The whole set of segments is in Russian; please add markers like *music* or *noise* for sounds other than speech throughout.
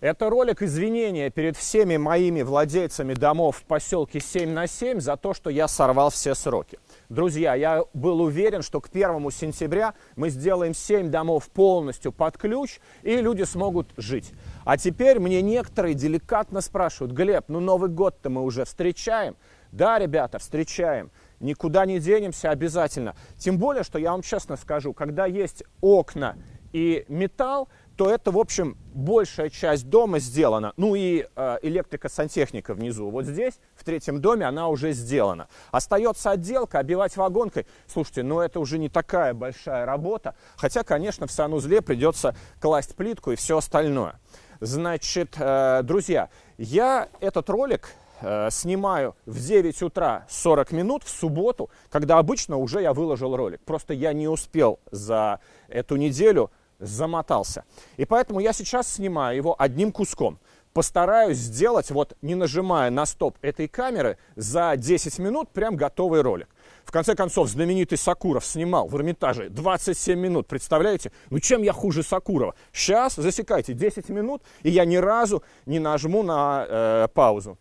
Это ролик извинения перед всеми моими владельцами домов в поселке 7 на 7 за то, что я сорвал все сроки. Друзья, я был уверен, что к 1 сентября мы сделаем 7 домов полностью под ключ, и люди смогут жить. А теперь мне некоторые деликатно спрашивают, Глеб, ну Новый год-то мы уже встречаем. Да, ребята, встречаем. Никуда не денемся обязательно. Тем более, что я вам честно скажу, когда есть окна и металл, то это, в общем, большая часть дома сделана. Ну и э, электрика сантехника внизу, вот здесь, в третьем доме, она уже сделана. Остается отделка, обивать вагонкой. Слушайте, ну это уже не такая большая работа. Хотя, конечно, в санузле придется класть плитку и все остальное. Значит, э, друзья, я этот ролик э, снимаю в 9 утра 40 минут в субботу, когда обычно уже я выложил ролик. Просто я не успел за эту неделю замотался. И поэтому я сейчас снимаю его одним куском. Постараюсь сделать, вот не нажимая на стоп этой камеры, за 10 минут прям готовый ролик. В конце концов, знаменитый Сакуров снимал в Эрмитаже 27 минут, представляете? Ну чем я хуже Сакурова? Сейчас засекайте 10 минут, и я ни разу не нажму на э, паузу.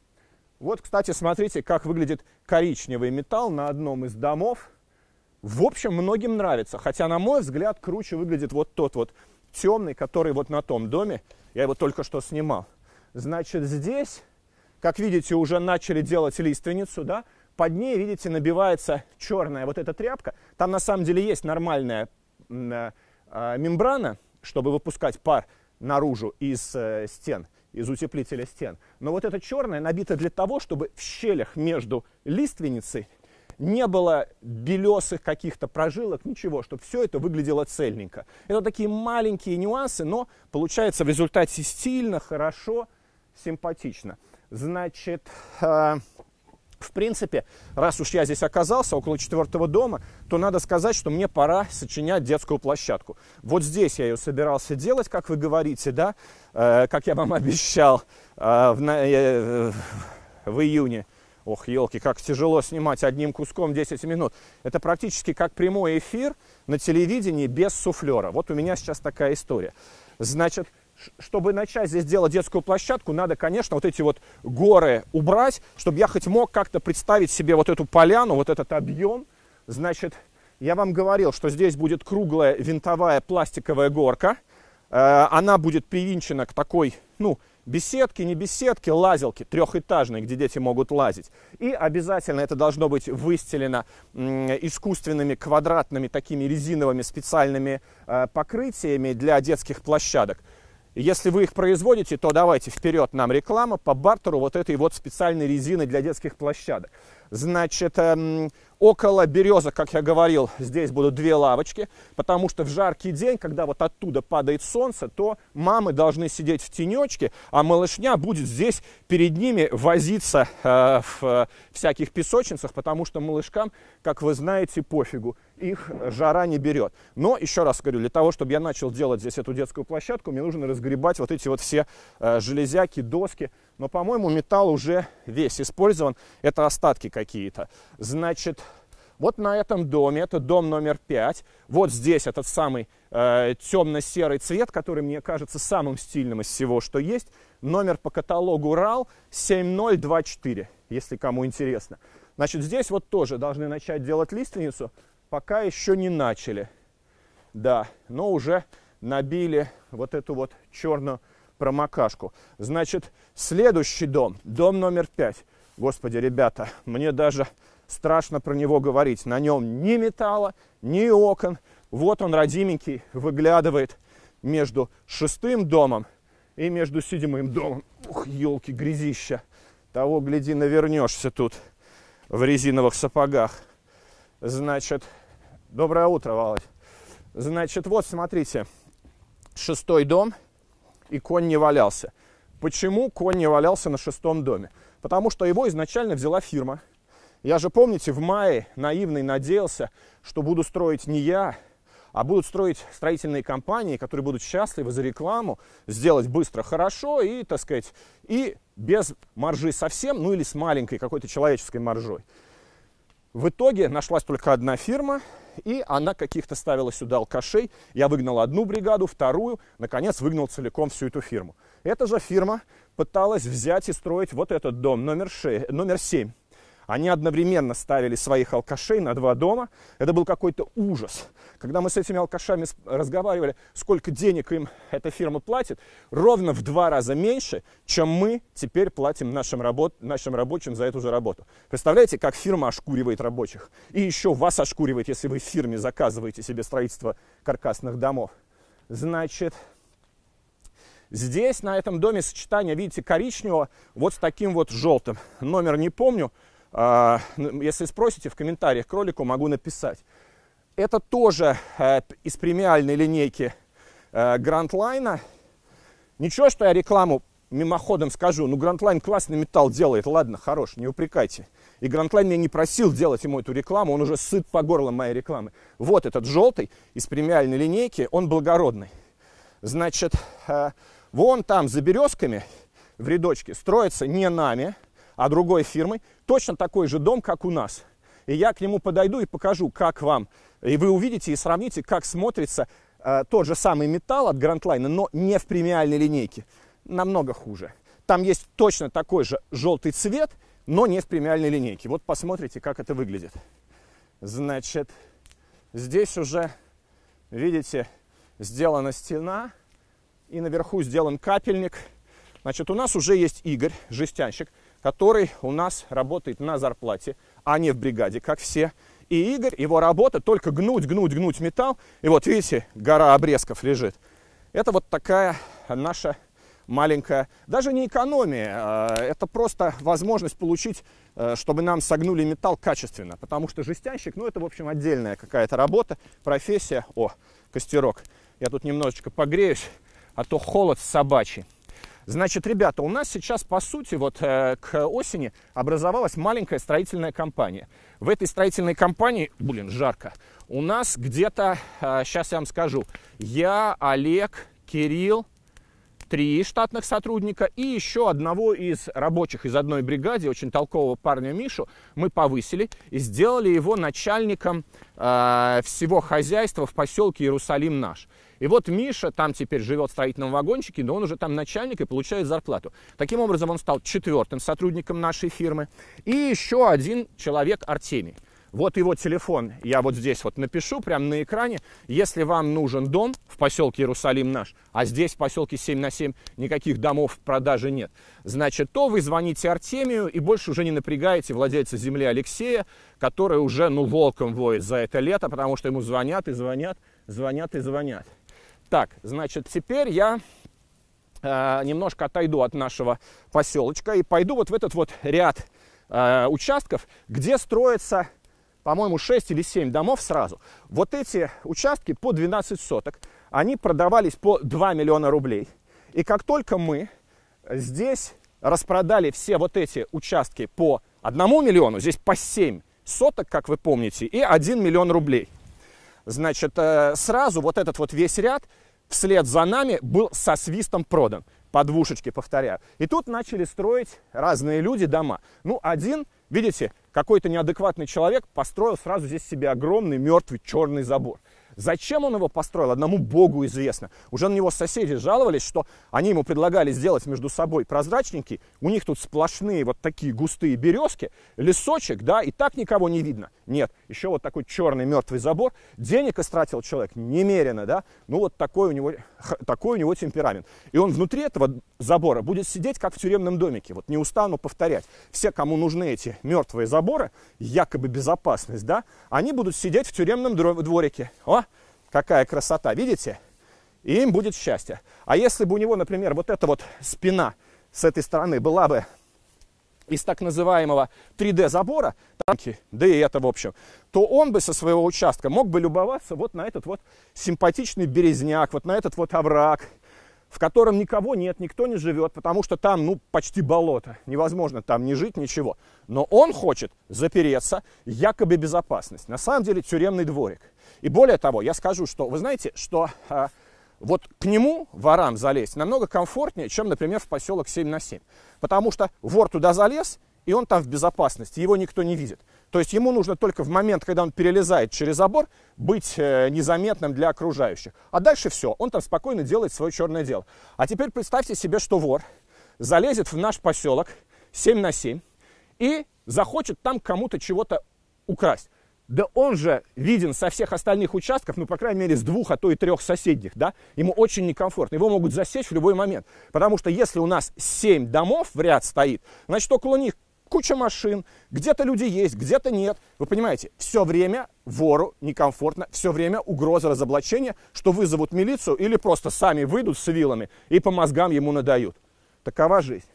Вот, кстати, смотрите, как выглядит коричневый металл на одном из домов в общем, многим нравится. Хотя, на мой взгляд, круче выглядит вот тот вот темный, который вот на том доме. Я его только что снимал. Значит, здесь, как видите, уже начали делать лиственницу, да? Под ней, видите, набивается черная вот эта тряпка. Там на самом деле есть нормальная э, а, мембрана, чтобы выпускать пар наружу из э, стен, из утеплителя стен. Но вот эта черная набита для того, чтобы в щелях между лиственницей не было белесых каких-то прожилок, ничего, чтобы все это выглядело цельненько. Это такие маленькие нюансы, но получается в результате стильно, хорошо, симпатично. Значит, э, в принципе, раз уж я здесь оказался, около четвертого дома, то надо сказать, что мне пора сочинять детскую площадку. Вот здесь я ее собирался делать, как вы говорите, да, э, как я вам *laughs* обещал э, в, э, в июне Ох, елки, как тяжело снимать одним куском 10 минут. Это практически как прямой эфир на телевидении без суфлера. Вот у меня сейчас такая история. Значит, чтобы начать здесь делать детскую площадку, надо, конечно, вот эти вот горы убрать, чтобы я хоть мог как-то представить себе вот эту поляну, вот этот объем. Значит, я вам говорил, что здесь будет круглая винтовая пластиковая горка. Э, она будет привинчена к такой, ну, Беседки, не беседки, лазилки трехэтажные, где дети могут лазить. И обязательно это должно быть выстелено искусственными квадратными такими резиновыми специальными э, покрытиями для детских площадок. Если вы их производите, то давайте вперед нам реклама по бартеру вот этой вот специальной резины для детских площадок. Значит, эм, Около березок, как я говорил, здесь будут две лавочки, потому что в жаркий день, когда вот оттуда падает солнце, то мамы должны сидеть в тенечке, а малышня будет здесь перед ними возиться э, в э, всяких песочницах, потому что малышкам, как вы знаете, пофигу, их жара не берет. Но, еще раз говорю, для того, чтобы я начал делать здесь эту детскую площадку, мне нужно разгребать вот эти вот все э, железяки, доски, но, по-моему, металл уже весь использован. Это остатки какие-то. Значит, вот на этом доме, это дом номер пять. вот здесь этот самый э, темно-серый цвет, который мне кажется самым стильным из всего, что есть. Номер по каталогу РАЛ 7024, если кому интересно. Значит, здесь вот тоже должны начать делать лиственницу, пока еще не начали. Да, но уже набили вот эту вот черную промокашку. Значит, следующий дом, дом номер пять, Господи, ребята, мне даже страшно про него говорить. На нем ни металла, ни окон. Вот он, родименький, выглядывает между шестым домом и между седьмым домом. Ух, елки, грязища. Того, гляди, навернешься тут в резиновых сапогах. Значит, доброе утро, Володь. Значит, вот, смотрите, шестой дом, и конь не валялся. Почему конь не валялся на шестом доме? Потому что его изначально взяла фирма – я же, помните, в мае наивный надеялся, что буду строить не я, а будут строить строительные компании, которые будут счастливы за рекламу, сделать быстро хорошо и, так сказать, и без маржи совсем, ну или с маленькой какой-то человеческой маржой. В итоге нашлась только одна фирма, и она каких-то ставила сюда алкашей. Я выгнал одну бригаду, вторую, наконец выгнал целиком всю эту фирму. Эта же фирма пыталась взять и строить вот этот дом номер, 6, номер 7. Они одновременно ставили своих алкашей на два дома. Это был какой-то ужас. Когда мы с этими алкашами разговаривали, сколько денег им эта фирма платит, ровно в два раза меньше, чем мы теперь платим нашим, работ... нашим рабочим за эту же работу. Представляете, как фирма ошкуривает рабочих. И еще вас ошкуривает, если вы в фирме заказываете себе строительство каркасных домов. Значит, Здесь на этом доме сочетание, видите, коричневого вот с таким вот желтым. Номер не помню, а, ну, если спросите в комментариях к ролику, могу написать. Это тоже э, из премиальной линейки Грандлайна. Э, Ничего, что я рекламу мимоходом скажу, ну Грандлайн классный металл делает, ладно, хорош, не упрекайте. И Грандлайн меня не просил делать ему эту рекламу, он уже сыт по горло моей рекламы. Вот этот желтый из премиальной линейки, он благородный. Значит, э, вон там за березками в рядочке строится не нами, а другой фирмой, точно такой же дом, как у нас. И я к нему подойду и покажу, как вам. И вы увидите и сравните, как смотрится э, тот же самый металл от Грандлайна, но не в премиальной линейке. Намного хуже. Там есть точно такой же желтый цвет, но не в премиальной линейке. Вот посмотрите, как это выглядит. Значит, здесь уже, видите, сделана стена, и наверху сделан капельник. Значит, у нас уже есть Игорь, жестянщик который у нас работает на зарплате, а не в бригаде, как все. И Игорь, его работа только гнуть, гнуть, гнуть металл. И вот видите, гора обрезков лежит. Это вот такая наша маленькая, даже не экономия, а это просто возможность получить, э, чтобы нам согнули металл качественно, потому что жестянщик, ну это, в общем, отдельная какая-то работа, профессия. О, костерок, я тут немножечко погреюсь, а то холод собачий. Значит, ребята, у нас сейчас, по сути, вот э, к осени образовалась маленькая строительная компания. В этой строительной компании, блин, жарко, у нас где-то, э, сейчас я вам скажу, я, Олег, Кирилл, три штатных сотрудника и еще одного из рабочих из одной бригады, очень толкового парня Мишу, мы повысили и сделали его начальником э, всего хозяйства в поселке Иерусалим наш. И вот Миша там теперь живет в строительном вагончике, но он уже там начальник и получает зарплату. Таким образом, он стал четвертым сотрудником нашей фирмы. И еще один человек Артемий. Вот его телефон, я вот здесь вот напишу, прямо на экране. Если вам нужен дом в поселке Иерусалим наш, а здесь в поселке 7 на 7 никаких домов в продаже нет, значит, то вы звоните Артемию и больше уже не напрягаете владельца земли Алексея, который уже, ну, волком воет за это лето, потому что ему звонят и звонят, звонят и звонят. Так, значит, теперь я э, немножко отойду от нашего поселочка и пойду вот в этот вот ряд э, участков, где строится по-моему, 6 или 7 домов сразу. Вот эти участки по 12 соток, они продавались по 2 миллиона рублей. И как только мы здесь распродали все вот эти участки по 1 миллиону, здесь по 7 соток, как вы помните, и 1 миллион рублей. Значит, э, сразу вот этот вот весь ряд вслед за нами был со свистом продан. Подвушечки повторяю. И тут начали строить разные люди дома. Ну, один, видите, какой-то неадекватный человек построил сразу здесь себе огромный мертвый черный забор. Зачем он его построил, одному богу известно. Уже на него соседи жаловались, что они ему предлагали сделать между собой прозрачники. У них тут сплошные вот такие густые березки, лесочек, да, и так никого не видно. Нет, еще вот такой черный мертвый забор. Денег истратил человек немерено, да. Ну вот такой у него, такой у него темперамент. И он внутри этого забора будет сидеть, как в тюремном домике. Вот не устану повторять. Все, кому нужны эти мертвые заборы, якобы безопасность, да, они будут сидеть в тюремном дворике. О, Какая красота, видите? И им будет счастье. А если бы у него, например, вот эта вот спина с этой стороны была бы из так называемого 3D-забора, танки, да и это в общем, то он бы со своего участка мог бы любоваться вот на этот вот симпатичный березняк, вот на этот вот овраг, в котором никого нет, никто не живет, потому что там, ну, почти болото, невозможно там не жить, ничего. Но он хочет запереться, якобы безопасность. На самом деле тюремный дворик. И более того, я скажу, что, вы знаете, что а, вот к нему, ворам, залезть намного комфортнее, чем, например, в поселок 7 на 7. Потому что вор туда залез, и он там в безопасности, его никто не видит. То есть ему нужно только в момент, когда он перелезает через забор, быть э, незаметным для окружающих. А дальше все, он там спокойно делает свое черное дело. А теперь представьте себе, что вор залезет в наш поселок 7 на 7 и захочет там кому-то чего-то украсть. Да он же виден со всех остальных участков, ну, по крайней мере, с двух, а то и трех соседних, да? Ему очень некомфортно. Его могут засечь в любой момент. Потому что если у нас семь домов в ряд стоит, значит, около них куча машин, где-то люди есть, где-то нет. Вы понимаете, все время вору некомфортно, все время угроза разоблачения, что вызовут милицию или просто сами выйдут с вилами и по мозгам ему надают. Такова жизнь.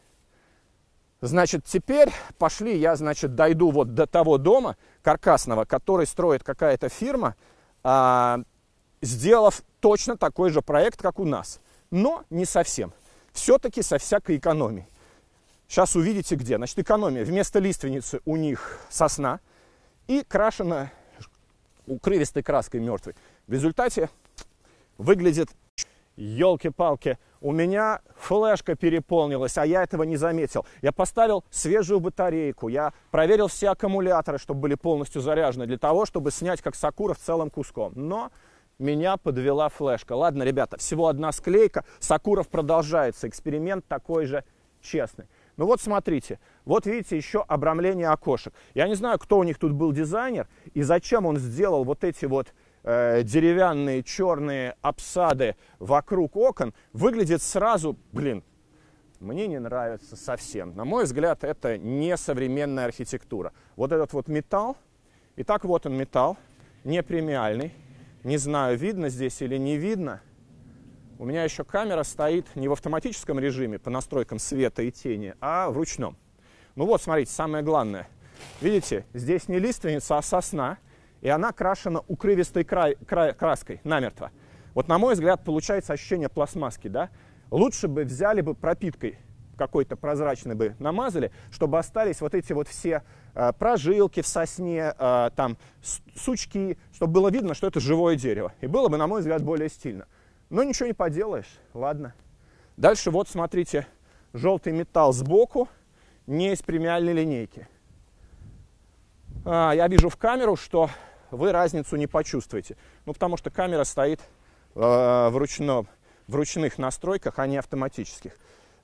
Значит, теперь пошли, я, значит, дойду вот до того дома каркасного, который строит какая-то фирма, а, сделав точно такой же проект, как у нас. Но не совсем. Все-таки со всякой экономией. Сейчас увидите где. Значит, экономия. Вместо лиственницы у них сосна и крашена укрывистой краской мертвой. В результате выглядит елки-палки. У меня флешка переполнилась, а я этого не заметил. Я поставил свежую батарейку, я проверил все аккумуляторы, чтобы были полностью заряжены, для того, чтобы снять как Сакуров целом куском. Но меня подвела флешка. Ладно, ребята, всего одна склейка. Сакуров продолжается. Эксперимент такой же честный. Ну вот смотрите, вот видите еще обрамление окошек. Я не знаю, кто у них тут был дизайнер и зачем он сделал вот эти вот э, деревянные черные обсады вокруг окон. Выглядит сразу, блин, мне не нравится совсем. На мой взгляд, это не современная архитектура. Вот этот вот металл, и так вот он металл, не премиальный. Не знаю, видно здесь или не видно – у меня еще камера стоит не в автоматическом режиме по настройкам света и тени, а в ручном. Ну вот, смотрите, самое главное. Видите, здесь не лиственница, а сосна, и она крашена укрывистой край, край, краской намертво. Вот, на мой взгляд, получается ощущение пластмасски, да? Лучше бы взяли бы пропиткой какой-то прозрачной бы намазали, чтобы остались вот эти вот все э, прожилки в сосне, э, там сучки, чтобы было видно, что это живое дерево. И было бы, на мой взгляд, более стильно. Но ну, ничего не поделаешь, ладно. Дальше вот, смотрите, желтый металл сбоку, не из премиальной линейки. А, я вижу в камеру, что вы разницу не почувствуете. Ну, потому что камера стоит э, в, ручном, в ручных настройках, а не автоматических.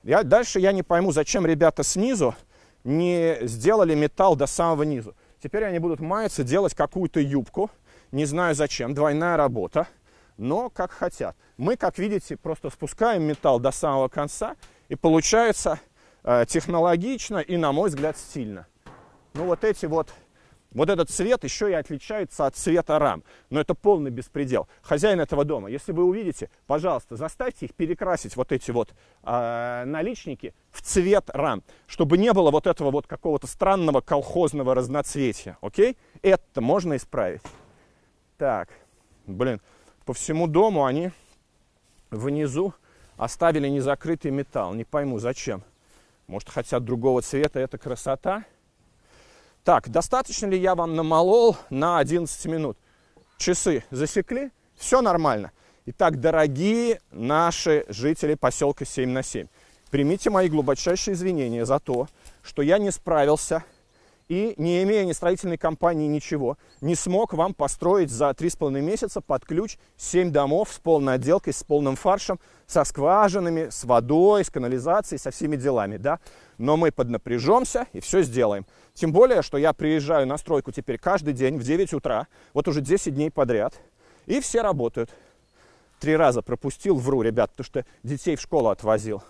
Я, дальше я не пойму, зачем ребята снизу не сделали металл до самого низу. Теперь они будут маяться, делать какую-то юбку. Не знаю зачем, двойная работа но как хотят. Мы, как видите, просто спускаем металл до самого конца, и получается э, технологично и, на мой взгляд, стильно. Ну вот эти вот, вот этот цвет еще и отличается от цвета рам, но это полный беспредел. Хозяин этого дома, если вы увидите, пожалуйста, заставьте их перекрасить вот эти вот э, наличники в цвет рам, чтобы не было вот этого вот какого-то странного колхозного разноцветия, окей? Это можно исправить. Так, блин, по всему дому они внизу оставили незакрытый металл. Не пойму, зачем. Может, хотят другого цвета, это красота. Так, достаточно ли я вам намолол на 11 минут? Часы засекли? Все нормально. Итак, дорогие наши жители поселка 7 на 7, примите мои глубочайшие извинения за то, что я не справился и, не имея ни строительной компании, ничего, не смог вам построить за 3,5 месяца под ключ 7 домов с полной отделкой, с полным фаршем, со скважинами, с водой, с канализацией, со всеми делами, да. Но мы поднапряжемся и все сделаем. Тем более, что я приезжаю на стройку теперь каждый день в 9 утра, вот уже 10 дней подряд, и все работают. Три раза пропустил, вру, ребят, потому что детей в школу отвозил.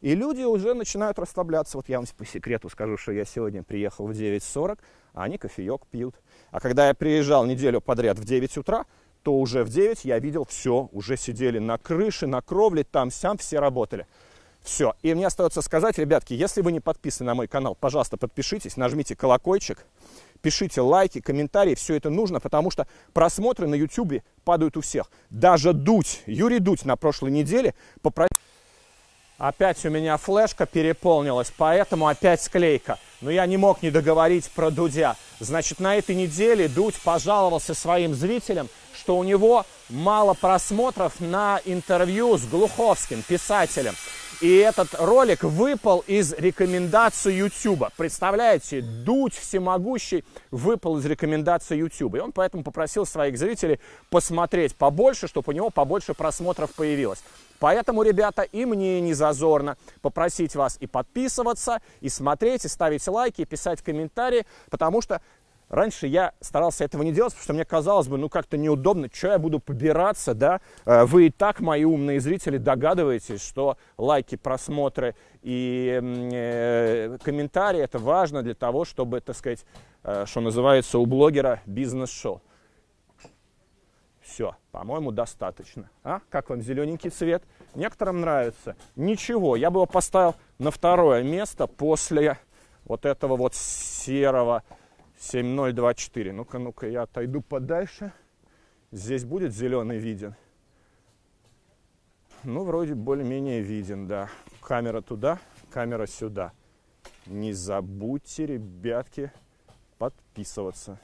И люди уже начинают расслабляться. Вот я вам по секрету скажу, что я сегодня приехал в 9.40, а они кофеек пьют. А когда я приезжал неделю подряд в 9 утра, то уже в 9 я видел все, уже сидели на крыше, на кровле, там-сям, все работали. Все. И мне остается сказать, ребятки, если вы не подписаны на мой канал, пожалуйста, подпишитесь, нажмите колокольчик, пишите лайки, комментарии, все это нужно, потому что просмотры на YouTube падают у всех. Даже Дудь, Юрий Дудь на прошлой неделе попросил Опять у меня флешка переполнилась, поэтому опять склейка. Но я не мог не договорить про Дудя. Значит, на этой неделе Дудь пожаловался своим зрителям, что у него мало просмотров на интервью с Глуховским, писателем. И этот ролик выпал из рекомендаций YouTube. Представляете, дуть всемогущий выпал из рекомендаций YouTube. И он поэтому попросил своих зрителей посмотреть побольше, чтобы у него побольше просмотров появилось. Поэтому, ребята, и мне не зазорно попросить вас и подписываться, и смотреть, и ставить лайки, и писать комментарии, потому что Раньше я старался этого не делать, потому что мне казалось бы, ну как-то неудобно, что я буду побираться, да? Э, вы и так, мои умные зрители, догадываетесь, что лайки, просмотры и э, комментарии – это важно для того, чтобы, так сказать, э, что называется у блогера бизнес-шоу. Все, по-моему, достаточно. А? Как вам зелененький цвет? Некоторым нравится. Ничего, я бы его поставил на второе место после вот этого вот серого цвета 7024. Ну-ка, ну-ка, я отойду подальше. Здесь будет зеленый виден? Ну, вроде более-менее виден, да. Камера туда, камера сюда. Не забудьте, ребятки, подписываться.